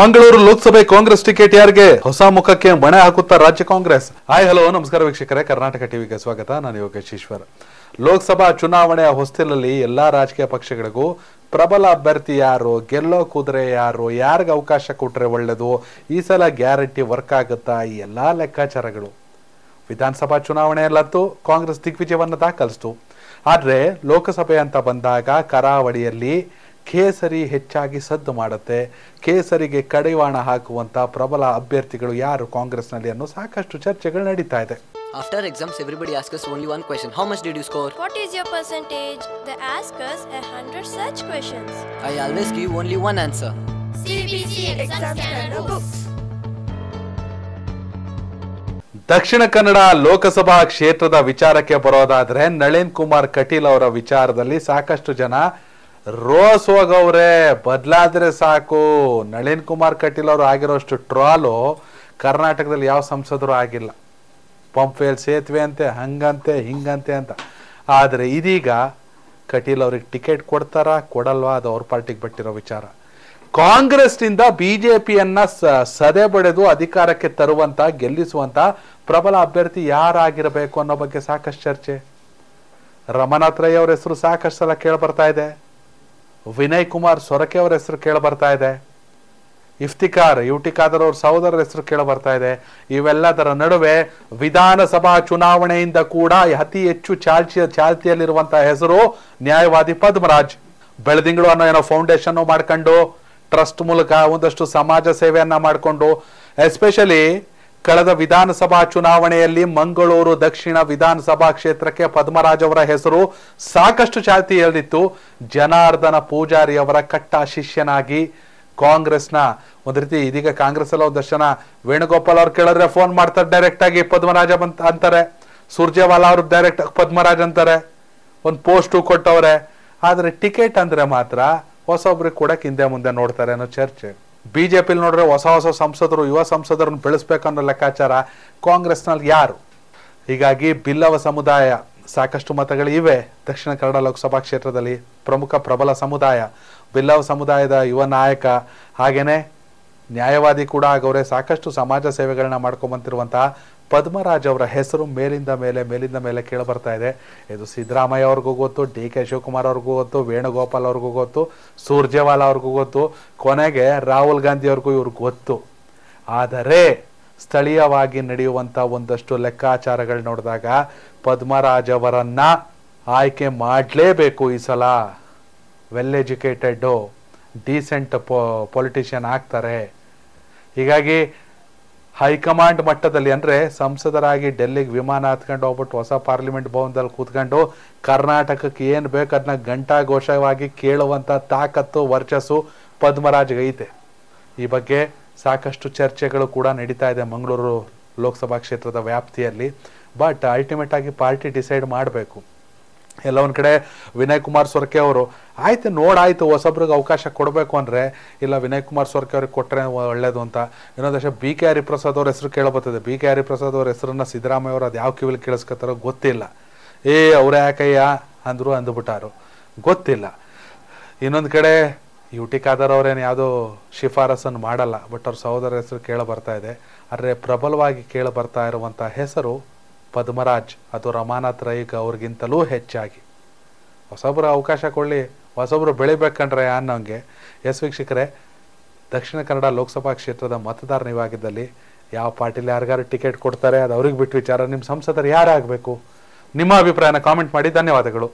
ಮಂಗಳೂರು ಲೋಕಸಭೆ Congress ticket ಯಾರಿಗೆ ಹೊಸ ಮುಖಕ್ಕೆ ಮಣೆ ಹಾಕುತ್ತಾ ರಾಜ್ಯ ಕಾಂಗ್ರೆಸ್ ಹಾಯ್ ಹಲೋ ನಮಸ್ಕಾರ ವೀಕ್ಷಕರೇ ಕರ್ನಾಟಕ ಟಿವಿಗೆ ಸ್ವಾಗತ ನಾನು ಯೋಗೇಶ್ ಈಶ್ವರ್ ಲೋಕಸಭಾ ಚುನಾವಣೆಯ ಹೊಸ್ತಿಲಲ್ಲಿ ಎಲ್ಲಾ ರಾಜಕೀಯ ಪಕ್ಷಗಳಿಗೂ ಪ್ರಬಲ ಅಭ್ಯರ್ಥಿ ಯಾರು ಗೆಲ್ಲೋ ಕುದುರೆ ಯಾರು ಯಾರಿಗೆ ಅವಕಾಶ ಕೊಟ್ರೆ ಒಳ್ಳೇದು ಈ ಸಲ ಗ್ಯಾರಂಟಿ ವರ್ಕ್ ಆಗುತ್ತಾ ಈ ಎಲ್ಲಾ ಲೆಕ್ಕಾಚಾರಗಳು ವಿಧಾನಸಭಾ ಚುನಾವಣೆಯಲ್ಲಂತು ಕಾಂಗ್ರೆಸ್ ದಿಗ್ವಿಜಯವನ್ನು ದಾಖಲಿಸ್ತು ಆದರೆ ಲೋಕಸಭೆ ಅಂತ ಬಂದಾಗ ಕರಾವಳಿಯಲ್ಲಿ ಕೇಸರಿ ಹೆಚ್ಚಾಗಿ ಸದ್ದು ಮಾಡುತ್ತೆ ಕೇಸರಿಗೆ ಕಡಿವಾಣ ಹಾಕುವಂತ ಪ್ರಬಲ ಅಭ್ಯರ್ಥಿಗಳು ಯಾರು ಕಾಂಗ್ರೆಸ್ನಲ್ಲಿ ಅನ್ನೋ ಸಾಕಷ್ಟು ಚರ್ಚೆಗಳು ನಡೀತಾ ಇದೆ After exams, everybody asks us only one question. How much did you score? What is your percentage? They ask us a hundred such questions. I always give only one answer. CBC exam standard books. ದಕ್ಷಿಣ ಕನ್ನಡ ಲೋಕಸಭಾ ಕ್ಷೇತ್ರದ ವಿಚಾರಕ್ಕೆ ಬರೋದಾದ್ರೆ ನಳಿನ್ ಕುಮಾರ್ ಕಟೀಲ್ ಅವರ ವಿಚಾರದಲ್ಲಿ ಸಾಕಷ್ಟು ಜನ rose ಹೋಗವ್ರೆ ಬದಲಾದ್ರೆ ಸಾಕು ನಳಿನ್ ಕುಮಾರ್ ಕಟೀಲ್ ಅವರು ಆಗಿರೋಷ್ಟು ಟ್ರಾಲು ಕರ್ನಾಟಕದಲ್ಲಿ ಯಾವ ಸಂಸದರು ಆಗಿಲ್ಲ ಪಂಪ್ ವೇಲ್ ಸೇತುವೆ ಅಂತೆ ಹಂಗಂತೆ ಹಿಂಗಂತೆ ಅಂತ ಆದರೆ ಇದೀಗ ಕಟೀಲ್ ಅವ್ರಿಗೆ ಟಿಕೆಟ್ ಕೊಡ್ತಾರಾ ಕೊಡಲ್ವಾ ಅದು ಅವ್ರ ಪಾರ್ಟಿಗೆ ಬಿಟ್ಟಿರೋ ವಿಚಾರ ಕಾಂಗ್ರೆಸ್ನಿಂದ ಬಿ ಜೆ ಸ ಸದೆ ಬಡಿದು ಅಧಿಕಾರಕ್ಕೆ ತರುವಂತ ಗೆಲ್ಲಿಸುವಂತ ಪ್ರಬಲ ಅಭ್ಯರ್ಥಿ ಯಾರಾಗಿರಬೇಕು ಅನ್ನೋ ಬಗ್ಗೆ ಸಾಕಷ್ಟು ಚರ್ಚೆ ರಮಾನಾಥ್ ರೈ ಅವ್ರ ಹೆಸರು ಸಾಕಷ್ಟು ಸಲ ಕೇಳಿ ಬರ್ತಾ ಇದೆ ವಿನಯ್ ಕುಮಾರ್ ಸೊರಕೆ ಅವರ ಹೆಸರು ಕೇಳಿ ಬರ್ತಾ ಇದೆ ಇಫ್ತಿಕಾರ್ ಯುಟಿಕಾದರ್ ಅವ್ರ ಸಹೋದರರ ಹೆಸರು ಕೇಳಿ ಬರ್ತಾ ಇದೆ ಇವೆಲ್ಲದರ ನಡುವೆ ವಿಧಾನಸಭಾ ಚುನಾವಣೆಯಿಂದ ಕೂಡ ಅತಿ ಹೆಚ್ಚು ಚಾಲ್ತಿಯ ಚಾಲ್ತಿಯಲ್ಲಿರುವಂತಹ ಹೆಸರು ನ್ಯಾಯವಾದಿ ಪದ್ಮರಾಜ್ ಬೆಳದಿಂಗಳು ಅನ್ನೋ ಏನೋ ಫೌಂಡೇಶನ್ ಮಾಡ್ಕೊಂಡು ಟ್ರಸ್ಟ್ ಮೂಲಕ ಒಂದಷ್ಟು ಸಮಾಜ ಸೇವೆಯನ್ನ ಮಾಡಿಕೊಂಡು ಎಸ್ಪೆಷಲಿ ಕಳೆದ ವಿಧಾನಸಭಾ ಚುನಾವಣೆಯಲ್ಲಿ ಮಂಗಳೂರು ದಕ್ಷಿಣ ವಿಧಾನಸಭಾ ಕ್ಷೇತ್ರಕ್ಕೆ ಪದ್ಮರಾಜ್ ಅವರ ಹೆಸರು ಸಾಕಷ್ಟು ಚಾಲ್ತಿಯಲ್ಲಿತ್ತು ಜನಾರ್ದನ ಪೂಜಾರಿ ಅವರ ಕಟ್ಟ ಶಿಷ್ಯನಾಗಿ ಕಾಂಗ್ರೆಸ್ನ ಒಂದು ರೀತಿ ಇದೀಗ ಕಾಂಗ್ರೆಸ್ ಅಲ್ಲ ದರ್ಶನ ವೇಣುಗೋಪಾಲ್ ಅವ್ರು ಕೇಳಿದ್ರೆ ಫೋನ್ ಮಾಡ್ತಾರೆ ಡೈರೆಕ್ಟ್ ಆಗಿ ಪದ್ಮರಾಜ ಅಂತ ಅಂತಾರೆ ಸುರ್ಜೇವಾಲಾ ಅವರು ಡೈರೆಕ್ಟ್ ಪದ್ಮರಾಜ್ ಅಂತಾರೆ ಒಂದು ಪೋಸ್ಟು ಕೊಟ್ಟವ್ರೆ ಆದರೆ ಟಿಕೆಟ್ ಅಂದ್ರೆ ಮಾತ್ರ ಹೊಸೊಬ್ರಿಗೆ ಕೂಡ ಹಿಂದೆ ಮುಂದೆ ನೋಡ್ತಾರೆ ಅನ್ನೋ ಚರ್ಚೆ ಬಿ ಜೆ ಪಿಲಿ ನೋಡ್ರೆ ಹೊಸ ಹೊಸ ಸಂಸದರು ಯುವ ಸಂಸದರನ್ನು ಬೆಳೆಸ್ಬೇಕನ್ನೋ ಲೆಕ್ಕಾಚಾರ ಕಾಂಗ್ರೆಸ್ನಲ್ಲಿ ಯಾರು ಹೀಗಾಗಿ ಬಿಲ್ಲವ ಸಮುದಾಯ ಸಾಕಷ್ಟು ಮತಗಳಿವೆ ದಕ್ಷಿಣ ಕನ್ನಡ ಲೋಕಸಭಾ ಕ್ಷೇತ್ರದಲ್ಲಿ ಪ್ರಮುಖ ಪ್ರಬಲ ಸಮುದಾಯ ಬಿಲ್ಲವ ಸಮುದಾಯದ ಯುವ ನಾಯಕ ಹಾಗೇನೆ ನ್ಯಾಯವಾದಿ ಕೂಡ ಆಗೋರೆ ಸಾಕಷ್ಟು ಸಮಾಜ ಸೇವೆಗಳನ್ನ ಮಾಡ್ಕೊಂಬಂತಿರುವಂತಹ ಪದ್ಮರಾಜ್ ಅವರ ಹೆಸರು ಮೇಲಿಂದ ಮೇಲೆ ಮೇಲಿಂದ ಮೇಲೆ ಕೇಳಿ ಬರ್ತಾ ಇದೆ ಇದು ಸಿದ್ದರಾಮಯ್ಯ ಅವ್ರಿಗೂ ಗೊತ್ತು ಡಿ ಕೆ ಶಿವಕುಮಾರ್ ಅವ್ರಿಗೂ ಗೊತ್ತು ವೇಣುಗೋಪಾಲ್ ಅವ್ರಿಗೂ ಗೊತ್ತು ಸೂರ್ಜೇವಾಲಾ ಅವ್ರಿಗೂ ಗೊತ್ತು ಕೊನೆಗೆ ರಾಹುಲ್ ಗಾಂಧಿ ಅವ್ರಿಗೂ ಇವ್ರಿಗೆ ಗೊತ್ತು ಆದರೆ ಸ್ಥಳೀಯವಾಗಿ ನಡೆಯುವಂಥ ಒಂದಷ್ಟು ಲೆಕ್ಕಾಚಾರಗಳು ನೋಡಿದಾಗ ಪದ್ಮರಾಜ್ ಅವರನ್ನ ಆಯ್ಕೆ ಮಾಡಲೇಬೇಕು ಈ ಸಲ ವೆಲ್ ಎಜುಕೇಟೆಡ್ಡು ಡೀಸೆಂಟ್ ಪೊ ಪೊಲಿಟಿಷಿಯನ್ ಆಗ್ತಾರೆ ಹೀಗಾಗಿ ಹೈಕಮಾಂಡ್ ಮಟ್ಟದಲ್ಲಿ ಅಂದರೆ ಸಂಸದರಾಗಿ ಡೆಲ್ಲಿಗೆ ವಿಮಾನ ಹತ್ಕೊಂಡು ಹೋಗ್ಬಿಟ್ಟು ಹೊಸ ಪಾರ್ಲಿಮೆಂಟ್ ಭವನದಲ್ಲಿ ಕೂತ್ಕೊಂಡು ಕರ್ನಾಟಕಕ್ಕೆ ಏನು ಬೇಕು ಅದನ್ನ ಘೋಷವಾಗಿ ಕೇಳುವಂಥ ತಾಕತ್ತು ವರ್ಚಸ್ಸು ಪದ್ಮರಾಜ್ಗೆ ಐತೆ ಈ ಬಗ್ಗೆ ಸಾಕಷ್ಟು ಚರ್ಚೆಗಳು ಕೂಡ ನಡೀತಾ ಇದೆ ಮಂಗಳೂರು ಲೋಕಸಭಾ ಕ್ಷೇತ್ರದ ವ್ಯಾಪ್ತಿಯಲ್ಲಿ ಬಟ್ ಅಲ್ಟಿಮೇಟಾಗಿ ಪಾರ್ಟಿ ಡಿಸೈಡ್ ಮಾಡಬೇಕು ಎಲ್ಲ ಒಂದು ಕಡೆ ವಿನಯ್ ಕುಮಾರ್ ಸ್ವರ್ಕೆ ಅವರು ಆಯ್ತು ನೋಡಾಯ್ತು ಹೊಸಬ್ರಿಗೆ ಅವಕಾಶ ಕೊಡಬೇಕು ಅಂದರೆ ಇಲ್ಲ ವಿನಯ್ ಕುಮಾರ್ ಸ್ವರ್ಕೆ ಅವ್ರಿಗೆ ಕೊಟ್ಟರೆ ಒಳ್ಳೇದು ಅಂತ ಇನ್ನೊಂದು ದಶ ಬಿ ಕೆ ಹರಿಪ್ರಸಾದ್ ಅವ್ರ ಹೆಸರು ಕೇಳಬತ್ತದೆ ಬಿ ಕೆ ಹರಿಪ್ರಸಾದ್ ಅವ್ರ ಹೆಸರನ್ನ ಸಿದ್ದರಾಮಯ್ಯ ಅವರು ಅದು ಯಾವ ಕಿವಿಲಿ ಕೇಳಿಸ್ಕೊತಾರೋ ಗೊತ್ತಿಲ್ಲ ಏ ಅವರೇ ಯಾಕಯ್ಯ ಅಂದರು ಅಂದ್ಬಿಟ್ಟಾರು ಗೊತ್ತಿಲ್ಲ ಇನ್ನೊಂದು ಕಡೆ ಯು ಟಿ ಖಾದರ್ ಅವ್ರೇನು ಯಾವುದೋ ಶಿಫಾರಸನ್ನು ಮಾಡಲ್ಲ ಬಟ್ ಅವ್ರ ಸಹೋದರ ಹೆಸರು ಕೇಳಿ ಬರ್ತಾ ಇದೆ ಆದರೆ ಪ್ರಬಲವಾಗಿ ಕೇಳಿ ಬರ್ತಾ ಇರುವಂಥ ಹೆಸರು ಪದ್ಮರಾಜ್ ಅಥವಾ ರಮಾನಾಥ್ ರೈಕ್ ಅವ್ರಿಗಿಂತಲೂ ಹೆಚ್ಚಾಗಿ ಹೊಸೊಬ್ಬರು ಅವಕಾಶ ಕೊಡಲಿ ಹೊಸೊಬ್ಬರು ಬೆಳಿಬೇಕಂಡ್ರೆ ಅನ್ನೋಂಗೆ ಎಸ್ ವೀಕ್ಷಕರೇ ದಕ್ಷಿಣ ಕನ್ನಡ ಲೋಕಸಭಾ ಕ್ಷೇತ್ರದ ಮತದಾರ ನೀವಾಗಿದ್ದಲ್ಲಿ ಯಾವ ಪಾರ್ಟಿಲಿ ಯಾರಿಗಾರು ಟಿಕೆಟ್ ಕೊಡ್ತಾರೆ ಅದು ಅವ್ರಿಗೆ ಬಿಟ್ಟು ವಿಚಾರ ನಿಮ್ಮ ಸಂಸದರು ಯಾರಾಗಬೇಕು ನಿಮ್ಮ ಅಭಿಪ್ರಾಯನ ಕಾಮೆಂಟ್ ಮಾಡಿ ಧನ್ಯವಾದಗಳು